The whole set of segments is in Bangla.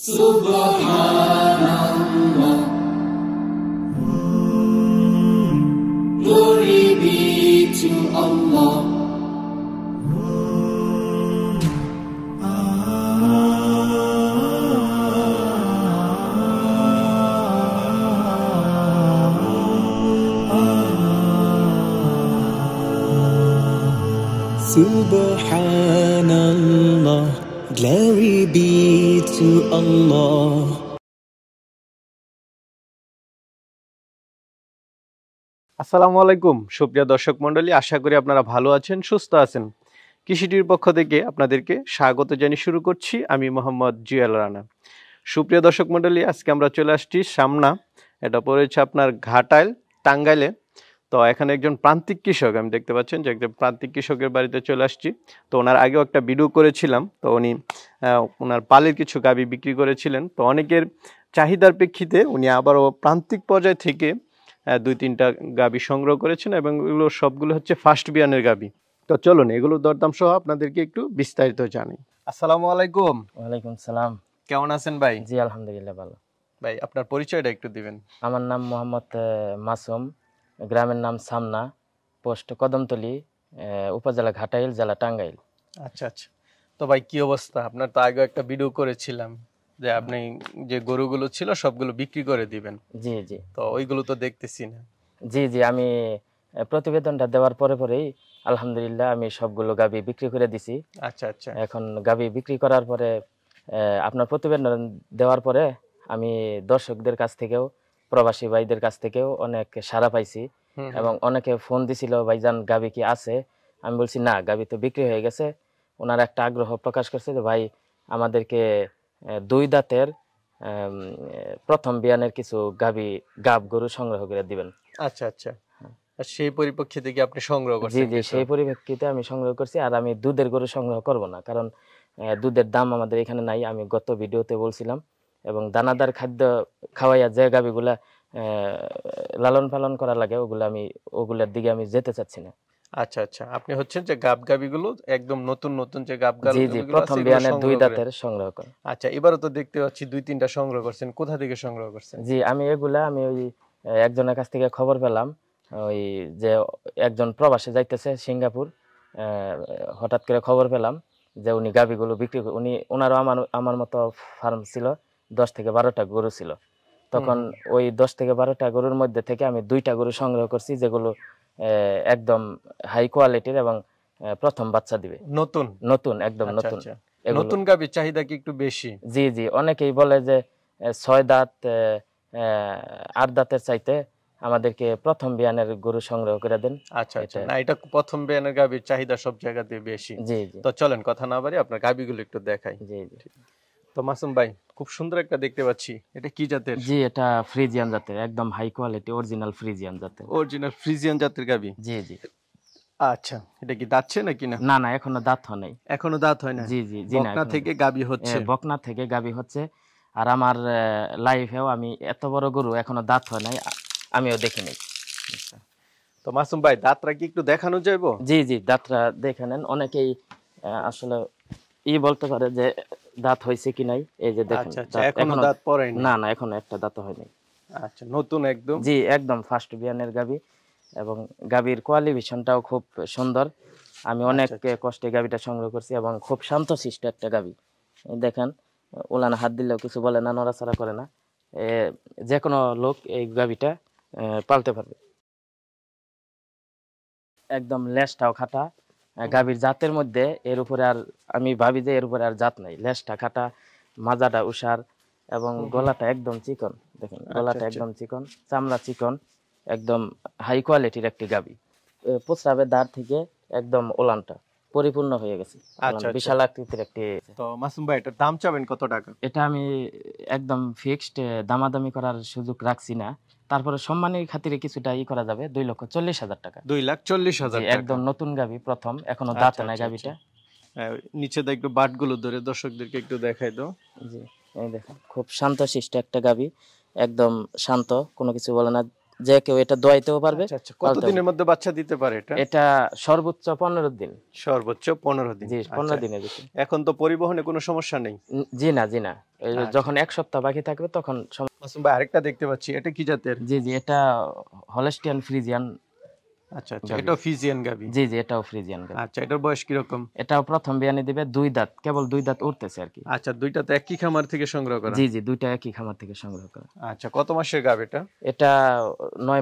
سبحان الله Glory be to Allah سبحان Glory be to Allah. আসসালামু আলাইকুম সুপ্রিয় দর্শক মন্ডলী আশা করি আপনারা ভালো আছেন সুস্থ আছেন কৃষিটির পক্ষ থেকে আপনাদেরকে স্বাগত জানিয়ে শুরু করছি আমি মোহাম্মদ জুয়েল রানা সুপ্রিয় দর্শক মন্ডলী আজকে আমরা চলে আসছি সামনা এটা পড়েছে আপনার ঘাটাইল টাঙ্গাইলে তো এখানে একজন প্রান্তিক কৃষক আমি দেখতে পাচ্ছেন যে একজন প্রান্তিক কৃষকের বাড়িতে চলে আসছি তো ওনার আগেও একটা ভিডিও করেছিলাম তো উনি ওনার পালের কিছু গাবি বিক্রি করেছিলেন তো অনেকের চাহিদার প্রেক্ষিতে উনি আবারও প্রান্তিক পর্যায় থেকে দুই তিনটা গাবি সংগ্রহ করেছেন এবং এগুলো সবগুলো হচ্ছে ফার্স্ট বিয়ানের গাবি তো চলুন এগুলো দরদাম সহ আপনাদেরকে একটু বিস্তারিত জানি আসসালামু আলাইকুম ওয়ালাইকুম সালাম কেমন আছেন ভাই জি আলহামদুলিল্লাহ ভালো ভাই আপনার পরিচয়টা একটু দিবেন আমার নাম মোহাম্মদ মাসুম গ্রামের নাম সামনা পোস্ট কদমতলি উপজেলা ঘাটাইল জেলা টাঙ্গাইল আচ্ছা আচ্ছা তো ভাই কি অবস্থা আপনার তো আগে একটা ভিডিও করেছিলাম যে আপনি যে গরুগুলো ছিল সবগুলো বিক্রি করে দিবেন জি জি তো ওইগুলো তো দেখতেছি না জি জি আমি প্রতিবেদনটা দেওয়ার পরে পরেই আলহামদুলিল্লাহ আমি সবগুলো গাবি বিক্রি করে দিছি আচ্ছা আচ্ছা এখন গাবি বিক্রি করার পরে আপনার প্রতিবেদন দেওয়ার পরে আমি দর্শকদের কাছ থেকেও প্রবাসী ভাইদের কাছ থেকেও অনেক সারা পাইছি এবং অনেকে ফোন দিছিল ভাইজান গাবি কি আছে আমি বলছি না গাবি তো বিক্রি হয়ে গেছে ওনারা একটা আগ্রহ প্রকাশ করছে যে ভাই আমাদেরকে দুই দাঁতের প্রথম বিয়ানের কিছু গাবি গাব গরু সংগ্রহ করে দিবেন আচ্ছা আচ্ছা সেই পরিপ্রেক্ষিতে কি আপনি সংগ্রহ করছেন জি জি সেই পরিপ্রেক্ষিতে আমি সংগ্রহ করছি আর আমি দুধের গরু সংগ্রহ করব না কারণ দুধের দাম আমাদের এখানে নাই আমি গত ভিডিওতে বলছিলাম এবং দানাদার খাদ্য খাওয়াইয়া যে গাভীগুলা লালন পালন করা লাগে ওগুলো আমি ওগুলোর দিকে আমি যেতে চাচ্ছি না আচ্ছা আচ্ছা আপনি হচ্ছেন যে গাব গাবিগুলো একদম নতুন নতুন যে গাব গাবি প্রথম বিয়ানের দুই দাঁতের সংগ্রহ করেন আচ্ছা এবারে তো দেখতে পাচ্ছি দুই তিনটা সংগ্রহ করছেন কোথা থেকে সংগ্রহ করছেন জি আমি এগুলা আমি ওই একজনের কাছ থেকে খবর পেলাম ওই যে একজন প্রবাসে যাইতেছে সিঙ্গাপুর হঠাৎ করে খবর পেলাম যে উনি গাবিগুলো বিক্রি উনি ওনারও আমার আমার মতো ফার্ম ছিল দশ থেকে বারোটা গরু ছিল তখন ওই দশ থেকে বারোটা গরুর মধ্যে থেকে আমি দুইটা গরু সংগ্রহ করছি যেগুলো একদম হাই কোয়ালিটির এবং প্রথম বাচ্চা দিবে নতুন নতুন একদম আচ্ছা, নতুন আচ্ছা। নতুন গাবি চাহিদা কি একটু বেশি জি জি অনেকেই বলে যে ছয় দাঁত আট দাঁতের চাইতে আমাদেরকে প্রথম বিয়ানের গরু সংগ্রহ করে দেন আচ্ছা আচ্ছা না এটা প্রথম বিয়ানের গাবির চাহিদা সব জায়গাতে বেশি জি জি তো চলেন কথা না বাড়ি আপনার গাবিগুলো একটু দেখাই জি জি তো মাসুম ভাই খুব সুন্দর একটা দেখতে পাচ্ছি এটা কি জাতের জি এটা ফ্রিজিয়ান জাতের একদম হাই কোয়ালিটি অরিজিনাল ফ্রিজিয়ান জাতের অরিজিনাল ফ্রিজিয়ান জাতের গাবি জি জি আচ্ছা এটা কি দাঁতছে নাকি না না না এখনো দাঁত হয় নাই এখনো দাঁত হয় না জি জি জি থেকে গাবি হচ্ছে বকনা থেকে গাবি হচ্ছে আর আমার লাইফেও আমি এত বড় গরু এখনো দাঁত হয় নাই আমিও দেখি নাই তো মাসুম ভাই দাঁতরা কি একটু দেখানো যাইব জি জি দাঁতরা দেখে নেন অনেকেই আসলে ই বলতে পারে যে দাঁত হয়েছে কি নাই এই যে দেখুন আচ্ছা, আচ্ছা, এখনো দাঁত পড়েনি না না এখনো একটা দাঁত হয়নি আচ্ছা নতুন একদম জি একদম ফার্স্ট বিয়ানের গাবি এবং গাবির কোয়ালিফিকেশনটাও খুব সুন্দর আমি আচ্ছা, অনেক কষ্টে গাবিটা সংগ্রহ করছি এবং খুব শান্ত শান্তশিষ্ট একটা গাবি দেখেন ওলান হাত দিলেও কিছু বলে না নড়াচড়া করে না যে কোনো লোক এই গাবিটা পালতে পারবে একদম লেসটাও খাটা গাভীর জাতের মধ্যে এর উপরে আর আমি ভাবি যে এর উপরে আর জাত নাই লেসটা কাটা মাজাটা উষার এবং গলাটা একদম চিকন দেখেন আচ্ছা, গলাটা আচ্ছা। একদম চিকন চামড়া চিকন একদম হাই কোয়ালিটির একটি গাভী প্রস্রাবের দ্বার থেকে একদম ওলানটা পরিপূর্ণ হয়ে গেছে আচ্ছা, বিশাল আকৃতির একটি তো মাসুম ভাই এটার দাম চাবেন কত টাকা এটা আমি একদম ফিক্সড দামাদামি করার সুযোগ রাখছি না তারপরে সম্মানের খাতিরে কিছুটা ই করা যাবে দুই লক্ষ চল্লিশ হাজার টাকা দুই লাখ চল্লিশ হাজার একদম নতুন গাবি প্রথম এখনো আচ্ছা, দাঁত নাই আচ্ছা, গাবিটা আচ্ছা। নিচে বাট গুলো ধরে দর্শকদেরকে একটু দেখাই দো জি এই দেখো খুব শান্ত শিষ্ট একটা গাবি একদম শান্ত কোনো কিছু বলে না যে কেউ এটা দোয়াইতেও পারবে কতদিনের মধ্যে বাচ্চা দিতে পারে এটা এটা সর্বোচ্চ পনেরো দিন সর্বোচ্চ পনেরো দিন জি পনেরো দিনের এখন তো পরিবহনে কোনো সমস্যা নেই জি না জি না যখন এক সপ্তাহ বাকি থাকবে তখন মাসুম ভাই আরেকটা দেখতে পাচ্ছি এটা কি জাতের জি জি এটা হলস্টিয়ান ফ্রিজিয়ান আচ্ছা আচ্ছা ফ্রিজিয়ান গাবি জি জি এটাও ফ্রিজিয়ান গাবি আচ্ছা এটার বয়স কি রকম এটাও প্রথম বিয়ানি দিবে দুই দাঁত কেবল দুই দাঁত উঠতেছে আর কি আচ্ছা দুইটা তো একই খামার থেকে সংগ্রহ করা জি জি দুইটা একই খামার থেকে সংগ্রহ করা আচ্ছা কত মাসের এটা এটা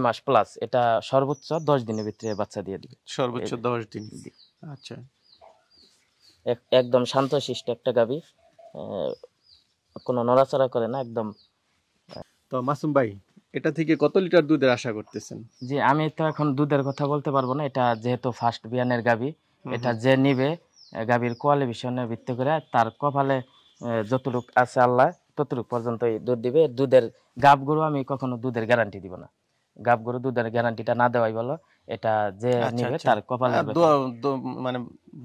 মাস প্লাস এটা সর্বোচ্চ দশ দিনের ভিতরে বাচ্চা দিয়ে দিবে সর্বোচ্চ দশ দিন আচ্ছা একদম শিষ্ট একটা গাবি কোনো নড়াচড়া করে না একদম তো মাসুম ভাই এটা থেকে কত লিটার দুধের আশা করতেছেন জি আমি তো এখন দুধের কথা বলতে পারবো না এটা যেহেতু ফার্স্ট বিয়ানের গাবি এটা যে নিবে গাবির কোয়ালিফিকেশনের ভিত্তি করে তার কপালে যতটুক আছে আল্লাহ ততটুক পর্যন্ত দুধ দিবে দুধের গাবগুলো আমি কখনো দুধের গ্যারান্টি দিব না গাব গরু দুধের গ্যারান্টিটা না দেওয়াই বলো এটা যে আচ্ছা, নিবে আচ্ছা। তার কপাল মানে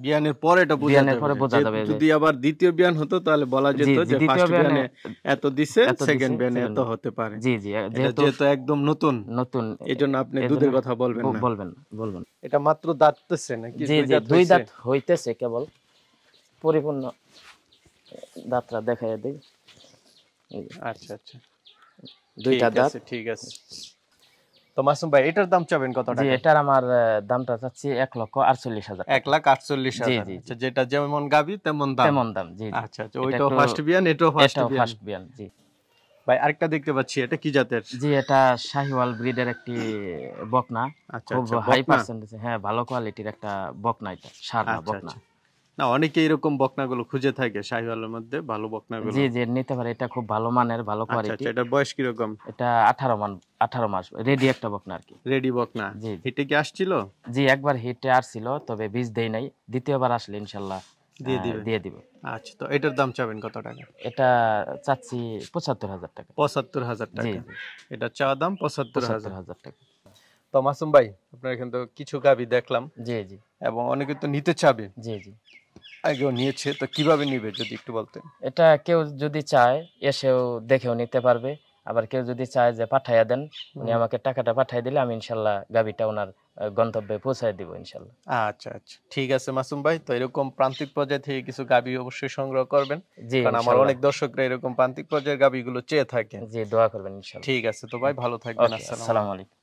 বিয়ানের পরে এটা বিয়ানের পরে বোঝা যাবে যদি আবার দ্বিতীয় বিয়ান হতো তাহলে বলা যেত যে ফার্স্ট বিয়ানে এত দিছে সেকেন্ড বিয়ানে এত হতে পারে জি জি যেহেতু একদম নতুন নতুন এজন্য আপনি দুধের কথা বলবেন না বলবেন বলবেন এটা মাত্র দাঁততেছে নাকি জি জি দুই দাঁত হইতেছে কেবল পরিপূর্ণ দাঁতটা দেখাইয়া দেই আচ্ছা আচ্ছা দুইটা দাঁত ঠিক আছে তো মাসুম ভাই এটার দাম চাবেন কত টাকা এটার আমার দামটা চাচ্ছি এক লক্ষ আটচল্লিশ হাজার এক লাখ আটচল্লিশ হাজার আচ্ছা, যেটা যেমন গাবি তেমন দাম তেমন দাম জি আচ্ছা ফার্স্ট আচ্ছা, বিয়ান এটাও ফার্স্ট ফার্স্ট বিয়ান জি ভাই আরেকটা দেখতে পাচ্ছি এটা কি জাতের জি এটা শাহিওয়াল ব্রিডের একটি বকনা আচ্ছা, খুব হাই পার্সেন্টেজ হ্যাঁ ভালো কোয়ালিটির একটা বকনা এটা সার বকনা না অনেকে এরকম বকনাগুলো খুঁজে থাকে শাহিওয়ালের মধ্যে ভালো বকনাগুলো জি জি নিতে পারে এটা খুব ভালো মানের ভালো কোয়ালিটি আচ্ছা, আচ্ছা, এটা বয়স কি রকম এটা 18 মান 18 মাস রেডি একটা বকনা আর কি রেডি বকনা জি হিটে কি আসছিল জি একবার হিটে আসছিল তবে বীজ দেই নাই দ্বিতীয়বার আসলে ইনশাআল্লাহ দিয়ে দিবে দিয়ে দিবে আচ্ছা তো এটার দাম চাবেন কত টাকা এটা চাচ্ছি 75000 টাকা 75000 টাকা এটা চা দাম 75000 টাকা তো মাসুম ভাই আপনার এখানে তো কিছু গাবি দেখলাম জি জি এবং অনেকে তো নিতে চাবে জি জি আগেও নিয়েছে তো কিভাবে নিবে যদি একটু বলতেন এটা কেউ যদি চায় এসেও দেখেও নিতে পারবে আবার কেউ যদি চায় যে পাঠাইয়া দেন উনি আমাকে টাকাটা পাঠাই দিলে আমি ইনশাল্লাহ গাবিটা ওনার গন্তব্যে পৌঁছায় দিব ইনশাল্লাহ আচ্ছা আচ্ছা ঠিক আছে মাসুম ভাই তো এরকম প্রান্তিক পর্যায়ে থেকে কিছু গাবি অবশ্যই সংগ্রহ করবেন কারণ আমার অনেক দর্শকরা এরকম প্রান্তিক পর্যায়ের গাবিগুলো চেয়ে থাকে জি দোয়া করবেন ইনশাল্লাহ ঠিক আছে তো ভাই ভালো থাকবেন আসসালামু আলাইকুম